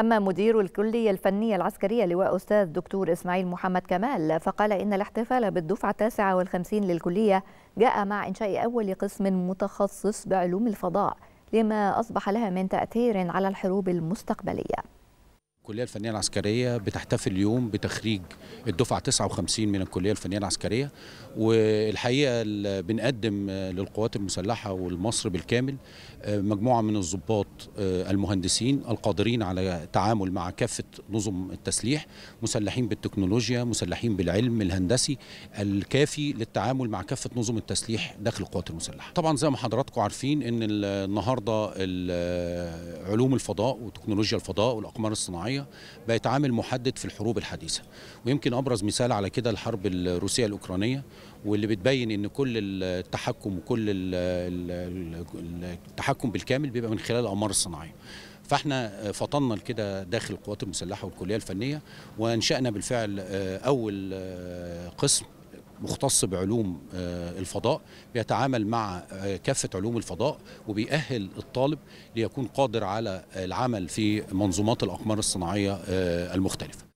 أما مدير الكلية الفنية العسكرية لواء أستاذ دكتور إسماعيل محمد كمال فقال إن الاحتفال بالدفعة التاسعة والخمسين للكلية جاء مع إنشاء أول قسم متخصص بعلوم الفضاء لما أصبح لها من تأثير على الحروب المستقبلية الكلية الفنية العسكرية بتحتفل اليوم بتخريج الدفعة 59 من الكلية الفنية العسكرية والحقيقة بنقدم آه، للقوات المسلحة والمصر بالكامل آه، مجموعة من الضباط آه، المهندسين القادرين على التعامل مع كافة نظم التسليح مسلحين بالتكنولوجيا مسلحين بالعلم الهندسي الكافي للتعامل مع كافة نظم التسليح داخل القوات المسلحة طبعا زي ما حضراتكم عارفين ان النهاردة علوم الفضاء وتكنولوجيا الفضاء والأقمار الصناعية الصناعيه بقت عامل محدد في الحروب الحديثه ويمكن ابرز مثال على كده الحرب الروسيه الاوكرانيه واللي بتبين ان كل التحكم وكل التحكم بالكامل بيبقى من خلال الاقمار الصناعيه فاحنا فطنا لكده داخل القوات المسلحه والكليه الفنيه وانشانا بالفعل آه، اول آه، قسم مختص بعلوم آه، الفضاء بيتعامل مع آه، كافة علوم الفضاء وبيأهل الطالب ليكون قادر على العمل في منظومات الأقمار الصناعية آه، المختلفة